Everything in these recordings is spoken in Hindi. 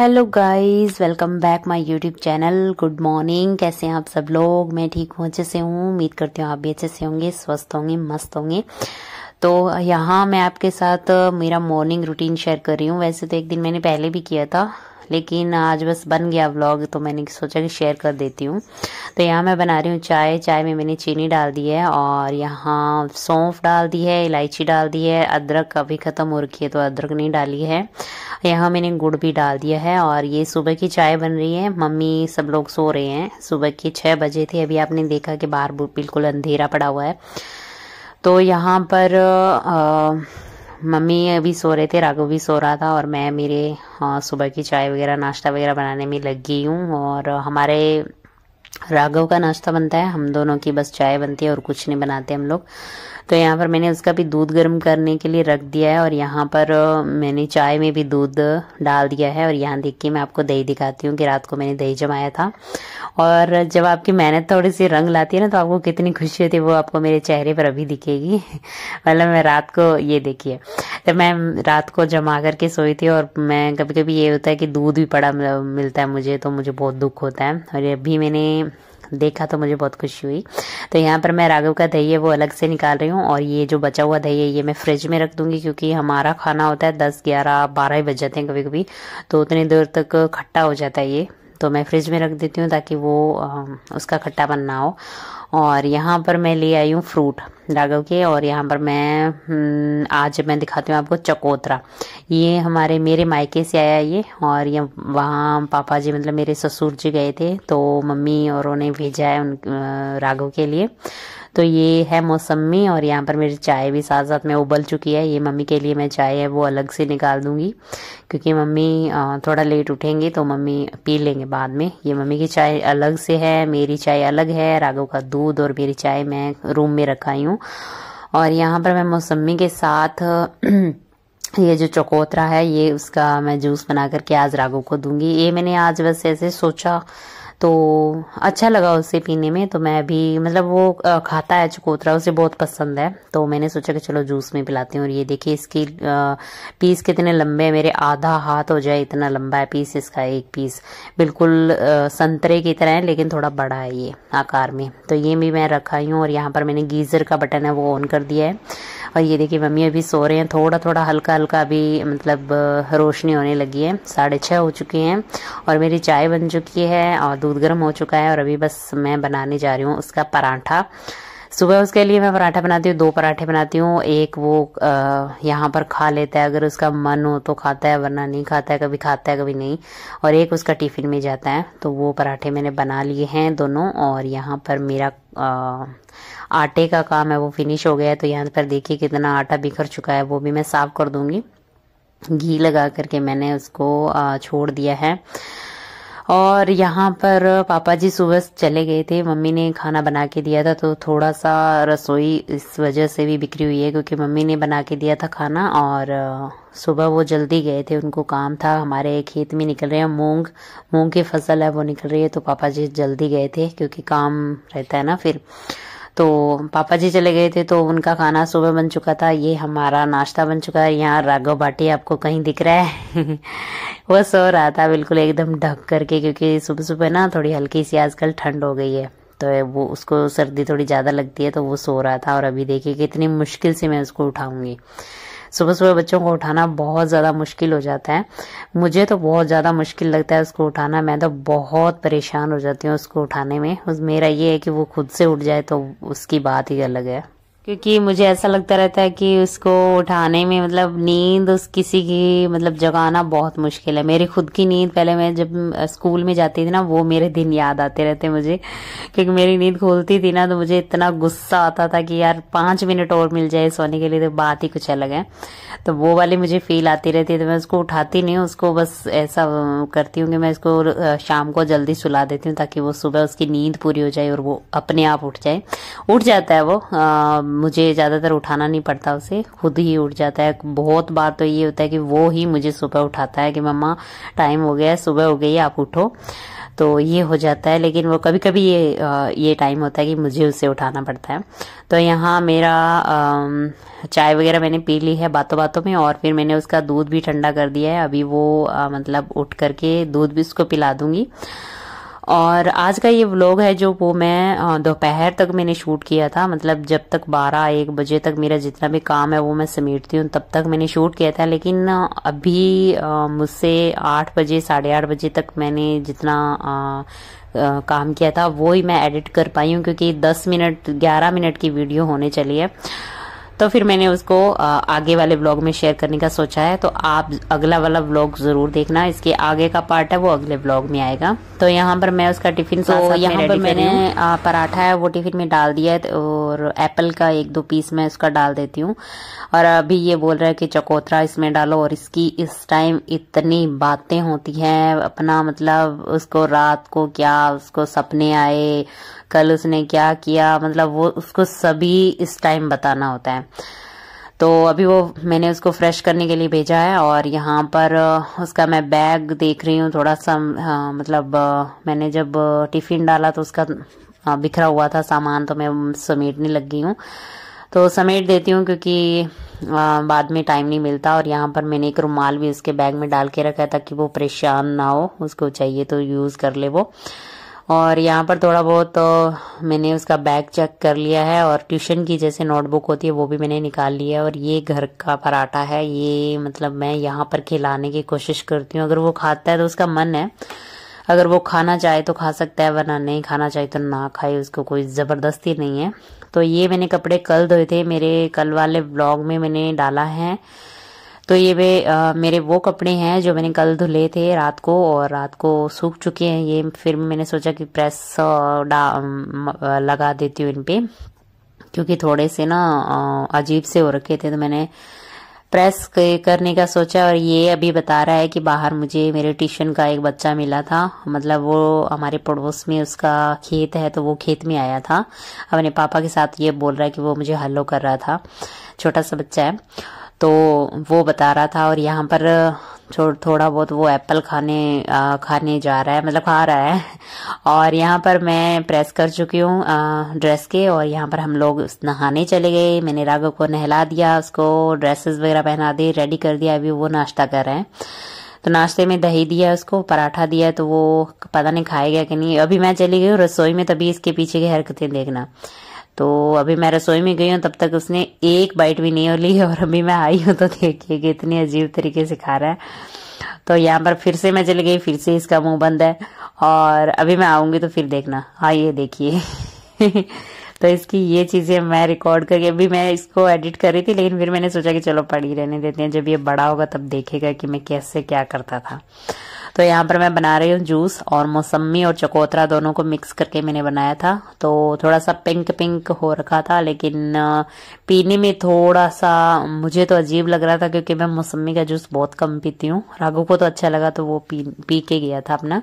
hello guys welcome back my YouTube channel good morning कैसे हैं आप सब लोग मैं ठीक हूँ अच्छे से हूँ उम्मीद करती हूँ आप भी अच्छे से होंगे स्वस्थ होंगे मस्त होंगे तो यहाँ मैं आपके साथ मेरा मॉर्निंग रूटीन शेयर कर रही हूँ वैसे तो एक दिन मैंने पहले भी किया था लेकिन आज बस बन गया व्लॉग तो मैंने सोचा कि शेयर कर देती हूँ तो यहाँ मैं बना रही हूँ चाय चाय में मैंने चीनी डाल दी है और यहाँ सौंफ डाल दी है इलायची डाल दी है अदरक अभी ख़त्म हो रखी है तो अदरक नहीं डाली है यहाँ मैंने गुड़ भी डाल दिया है और ये सुबह की चाय बन रही है मम्मी सब लोग सो रहे हैं सुबह के छः बजे थे अभी आपने देखा कि बाहर बिल्कुल अंधेरा पड़ा हुआ है तो यहाँ पर आ, मम्मी अभी सो रहे थे राघव भी सो रहा था और मैं मेरे हाँ, सुबह की चाय वगैरह नाश्ता वगैरह बनाने में लग गई हूँ और हमारे राघव का नाश्ता बनता है हम दोनों की बस चाय बनती है और कुछ नहीं बनाते हम लोग तो यहाँ पर मैंने उसका भी दूध गर्म करने के लिए रख दिया है और यहाँ पर मैंने चाय में भी दूध डाल दिया है और यहाँ देख के मैं आपको दही दिखाती हूँ कि रात को मैंने दही जमाया था और जब आपकी मेहनत थोड़ी सी रंग लाती है ना तो आपको कितनी खुशी होती है वो आपको मेरे चेहरे पर अभी दिखेगी मतलब मैं रात को ये देखिए तो मैं रात को जमा करके सोई थी और मैं कभी कभी ये होता है कि दूध भी पड़ा मिलता है मुझे तो मुझे बहुत दुख होता है और अभी मैंने देखा तो मुझे बहुत खुशी हुई तो यहाँ पर मैं राघव का दही है वो अलग से निकाल रही हूँ और ये जो बचा हुआ दही है ये मैं फ्रिज में रख दूंगी क्योंकि हमारा खाना होता है दस ग्यारह बारह ही बज जाते हैं कभी कभी तो उतनी देर तक खट्टा हो जाता है ये तो मैं फ्रिज में रख देती हूँ ताकि वो उसका खट्टापन ना हो और यहाँ पर मैं ले आई हूँ फ्रूट के और यहाँ पर मैं हम्म, आज मैं दिखाती हूँ आपको चकोतरा ये हमारे मेरे मायके से आया ये और ये वहाँ पापा जी मतलब मेरे ससुर जी गए थे तो मम्मी और उन्हें भेजा है उन राघव के लिए तो ये है मौसमी और यहाँ पर मेरी चाय भी साथ साथ में उबल चुकी है ये मम्मी के लिए मैं चाय है वो अलग से निकाल दूंगी क्योंकि मम्मी थोड़ा लेट उठेंगे तो मम्मी पी लेंगे बाद में ये मम्मी की चाय अलग से है मेरी चाय अलग है राघव का दूध और मेरी चाय मैं रूम में रखाई हूँ और यहाँ पर मैं मौसमी के साथ ये जो चकोतरा है ये उसका मैं जूस बना करके आज राघव को दूंगी ये मैंने आज बस ऐसे सोचा तो अच्छा लगा उसे पीने में तो मैं भी मतलब वो खाता है चकोतरा उसे बहुत पसंद है तो मैंने सोचा कि चलो जूस में पिलाती हूँ और ये देखिए इसकी पीस कितने लंबे हैं मेरे आधा हाथ हो जाए इतना लंबा है पीस इसका एक पीस बिल्कुल संतरे की तरह है लेकिन थोड़ा बड़ा है ये आकार में तो ये भी मैं रखा ही हूँ और यहाँ पर मैंने गीज़र का बटन है वो ऑन कर दिया है और ये देखिए मम्मी अभी सो रहे हैं थोड़ा थोड़ा हल्का हल्का अभी मतलब रोशनी होने लगी है साढ़े छः हो चुके हैं और मेरी चाय बन चुकी है और दूध गर्म हो चुका है और अभी बस मैं बनाने जा रही हूँ उसका पराठा सुबह उसके लिए मैं पराठा बनाती हूँ दो पराठे बनाती हूँ एक वो यहाँ पर खा लेता है अगर उसका मन हो तो खाता है वरना नहीं खाता है कभी खाता है कभी नहीं और एक उसका टिफ़िन में जाता है तो वो पराठे मैंने बना लिए हैं दोनों और यहाँ पर मेरा आ, आटे का काम है वो फिनिश हो गया है तो यहाँ पर देखिए कितना आटा बिखर चुका है वो भी मैं साफ़ कर दूंगी घी लगा करके मैंने उसको छोड़ दिया है और यहाँ पर पापा जी सुबह चले गए थे मम्मी ने खाना बना के दिया था तो थोड़ा सा रसोई इस वजह से भी बिखरी हुई है क्योंकि मम्मी ने बना के दिया था खाना और सुबह वो जल्दी गए थे उनको काम था हमारे खेत में निकल रहे हैं मूंग मूंग की फसल है वो निकल रही है तो पापा जी जल्दी गए थे क्योंकि काम रहता है ना फिर तो पापा जी चले गए थे तो उनका खाना सुबह बन चुका था ये हमारा नाश्ता बन चुका है यहाँ राघव बाटी आपको कहीं दिख रहा है वो सो रहा था बिल्कुल एकदम ढक करके क्योंकि सुबह सुबह ना थोड़ी हल्की सी आजकल ठंड हो गई है तो वो उसको सर्दी थोड़ी ज़्यादा लगती है तो वो सो रहा था और अभी देखिए कितनी मुश्किल से मैं उसको उठाऊंगी सुबह सुबह बच्चों को उठाना बहुत ज़्यादा मुश्किल हो जाता है मुझे तो बहुत ज़्यादा मुश्किल लगता है उसको उठाना मैं तो बहुत परेशान हो जाती हूँ उसको उठाने में मेरा ये है कि वो खुद से उठ जाए तो उसकी बात ही अलग है क्योंकि मुझे ऐसा लगता रहता है कि उसको उठाने में मतलब नींद उस किसी की मतलब जगाना बहुत मुश्किल है मेरी खुद की नींद पहले मैं जब स्कूल में जाती थी ना वो मेरे दिन याद आते रहते मुझे क्योंकि मेरी नींद खोलती थी ना तो मुझे इतना गुस्सा आता था कि यार पाँच मिनट और मिल जाए सोने के लिए तो बात ही कुछ अलग है तो वो वाली मुझे फील आती रहती तो मैं उसको उठाती नहीं हूँ उसको बस ऐसा करती हूँ कि मैं इसको शाम को जल्दी सुला देती हूँ ताकि वो सुबह उसकी नींद पूरी हो जाए और वो अपने आप उठ जाए उठ जाता है वो मुझे ज़्यादातर उठाना नहीं पड़ता उसे खुद ही उठ जाता है बहुत बार तो ये होता है कि वो ही मुझे सुबह उठाता है कि मम्मा टाइम हो गया है सुबह हो गई आप उठो तो ये हो जाता है लेकिन वो कभी कभी ये ये टाइम होता है कि मुझे उसे उठाना पड़ता है तो यहाँ मेरा चाय वगैरह मैंने पी ली है बातों बातों में और फिर मैंने उसका दूध भी ठंडा कर दिया है अभी वो मतलब उठ करके दूध भी उसको पिला दूंगी और आज का ये व्लॉग है जो वो मैं दोपहर तक मैंने शूट किया था मतलब जब तक बारह एक बजे तक मेरा जितना भी काम है वो मैं समेटती हूँ तब तक मैंने शूट किया था लेकिन अभी मुझसे आठ बजे साढ़े आठ बजे तक मैंने जितना आ, काम किया था वो ही मैं एडिट कर पाई हूँ क्योंकि 10 मिनट 11 मिनट की वीडियो होने चली है तो फिर मैंने उसको आगे वाले ब्लॉग में शेयर करने का सोचा है तो आप अगला वाला ब्लॉग जरूर देखना इसके आगे का पार्ट है वो अगले ब्लॉग में आएगा तो यहाँ पर मैं उसका टिफिन तो यहाँ पर मैंने पराठा है वो टिफिन में डाल दिया है और एप्पल का एक दो पीस मैं उसका डाल देती हूँ और अभी ये बोल रहा है कि चकोतरा इसमें डालो और इसकी इस टाइम इतनी बातें होती है अपना मतलब उसको रात को क्या उसको सपने आए कल उसने क्या किया मतलब वो उसको सभी इस टाइम बताना होता है तो अभी वो मैंने उसको फ्रेश करने के लिए भेजा है और यहाँ पर उसका मैं बैग देख रही हूँ थोड़ा सा मतलब मैंने जब टिफ़िन डाला तो उसका बिखरा हुआ था सामान तो मैं समेटने लग गई हूँ तो समेट देती हूँ क्योंकि बाद में टाइम नहीं मिलता और यहाँ पर मैंने एक रुमाल भी उसके बैग में डाल के रखा है ताकि वो परेशान ना हो उसको चाहिए तो यूज़ कर ले वो और यहाँ पर थोड़ा बहुत तो मैंने उसका बैग चेक कर लिया है और ट्यूशन की जैसे नोटबुक होती है वो भी मैंने निकाल लिया है और ये घर का पराठा है ये मतलब मैं यहाँ पर खिलाने की कोशिश करती हूँ अगर वो खाता है तो उसका मन है अगर वो खाना चाहे तो खा सकता है वरना नहीं खाना चाहे तो ना खाए उसको कोई ज़बरदस्ती नहीं है तो ये मैंने कपड़े कल धोए थे मेरे कल वाले ब्लॉग में मैंने डाला है तो ये वे आ, मेरे वो कपड़े हैं जो मैंने कल धुले थे रात को और रात को सूख चुके हैं ये फिर मैंने सोचा कि प्रेस डा लगा देती हूँ इन पर क्योंकि थोड़े से ना अजीब से हो रखे थे तो मैंने प्रेस करने का सोचा और ये अभी बता रहा है कि बाहर मुझे मेरे ट्यूशन का एक बच्चा मिला था मतलब वो हमारे पड़ोस में उसका खेत है तो वो खेत में आया था अपने पापा के साथ ये बोल रहा है कि वो मुझे हल्लो कर रहा था छोटा सा बच्चा है तो वो बता रहा था और यहाँ पर थोड़ा बहुत वो एप्पल खाने आ, खाने जा रहा है मतलब खा रहा है और यहाँ पर मैं प्रेस कर चुकी हूँ ड्रेस के और यहाँ पर हम लोग नहाने चले गए मैंने राघव को नहला दिया उसको ड्रेसेस वगैरह पहना दी रेडी कर दिया अभी वो नाश्ता कर रहे हैं तो नाश्ते में दही दिया उसको पराठा दिया तो वो पता नहीं खाएगा कि नहीं अभी मैं चली गई हूँ रसोई में तभी इसके पीछे की हरकतें देखना तो अभी मैं रसोई में गई हूँ तब तक उसने एक बाइट भी नहीं ली और अभी मैं आई हूँ तो देखिए कि इतनी अजीब तरीके से खा रहा है तो यहाँ पर फिर से मैं चली गई फिर से इसका मुंह बंद है और अभी मैं आऊंगी तो फिर देखना हाँ ये देखिए तो इसकी ये चीज़ें मैं रिकॉर्ड करके अभी मैं इसको एडिट कर रही थी लेकिन फिर मैंने सोचा कि चलो पढ़ी रहने देते हैं जब ये बड़ा होगा तब देखेगा कि मैं कैसे क्या करता था तो यहाँ पर मैं बना रही हूँ जूस और मौसमी और चकोतरा दोनों को मिक्स करके मैंने बनाया था तो थोड़ा सा पिंक पिंक हो रखा था लेकिन पीने में थोड़ा सा मुझे तो अजीब लग रहा था क्योंकि मैं मौसमी का जूस बहुत कम पीती हूँ राघू को तो अच्छा लगा तो वो पी पी के गया था अपना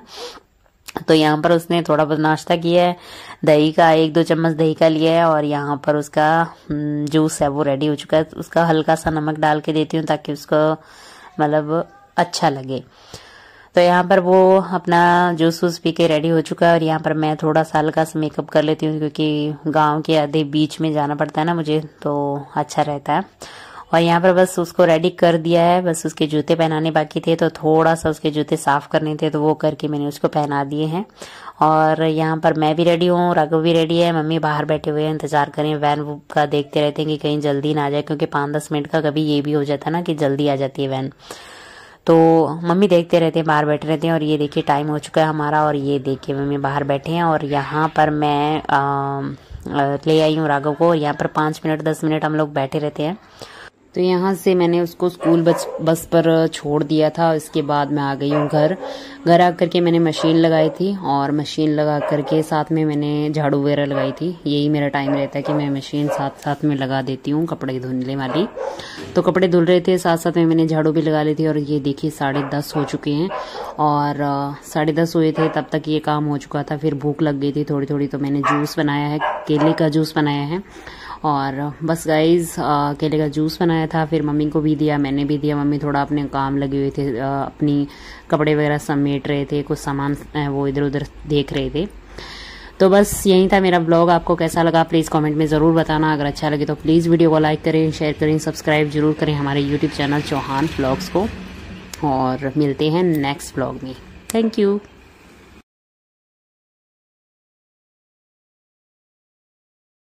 तो यहाँ पर उसने थोड़ा बहुत नाश्ता किया है दही का एक दो चम्मच दही का लिया है और यहाँ पर उसका हम्म, जूस है वो रेडी हो चुका है उसका हल्का सा नमक डाल के देती हूँ ताकि उसको मतलब अच्छा लगे तो यहाँ पर वो अपना जूस वूस पी के रेडी हो चुका है और यहाँ पर मैं थोड़ा सा हल्का सा मेकअप कर लेती हूँ क्योंकि गांव के आधे बीच में जाना पड़ता है ना मुझे तो अच्छा रहता है और यहाँ पर बस उसको रेडी कर दिया है बस उसके जूते पहनाने बाकी थे तो थोड़ा सा उसके जूते साफ़ करने थे तो वो करके मैंने उसको पहना दिए हैं और यहाँ पर मैं भी रेडी हूँ राघव भी रेडी है मम्मी बाहर बैठे हुए हैं इंतजार करें वैन का देखते रहते हैं कि कहीं जल्दी ना आ जाए क्योंकि पाँच दस मिनट का कभी ये भी हो जाता है ना कि जल्दी आ जाती है वैन तो मम्मी देखते रहते हैं बाहर बैठे रहते हैं और ये देखिए टाइम हो चुका है हमारा और ये देखिए मम्मी बाहर बैठे हैं और यहाँ पर मैं आ, ले आई हूँ राघव को और यहाँ पर पाँच मिनट दस मिनट हम लोग बैठे रहते हैं तो यहाँ से मैंने उसको स्कूल बस बस पर छोड़ दिया था इसके बाद मैं आ गई हूँ घर घर आ करके मैंने मशीन लगाई थी और मशीन लगा करके साथ में मैंने झाड़ू वगैरह लगाई थी यही मेरा टाइम रहता है कि मैं मशीन साथ साथ में लगा देती हूँ कपड़े धुलने वाली तो कपड़े धुल रहे थे साथ साथ में मैंने झाड़ू भी लगा ली थी और ये देखिए साढ़े दस हो चुके हैं और साढ़े दस हुए थे तब तक ये काम हो चुका था फिर भूख लग गई थी थोड़ी थोड़ी तो मैंने जूस बनाया है केले का जूस बनाया है और बस गाइज केले का जूस बनाया था फिर मम्मी को भी दिया मैंने भी दिया मम्मी थोड़ा अपने काम लगे हुए थे अपनी कपड़े वगैरह समेट रहे थे कुछ सामान वो इधर उधर देख रहे थे तो बस यही था मेरा ब्लॉग आपको कैसा लगा प्लीज़ कमेंट में ज़रूर बताना अगर अच्छा लगे तो प्लीज़ वीडियो को लाइक करें शेयर करें सब्सक्राइब जरूर करें हमारे यूट्यूब चैनल चौहान ब्लॉग्स को और मिलते हैं नेक्स्ट ब्लॉग में थैंक यू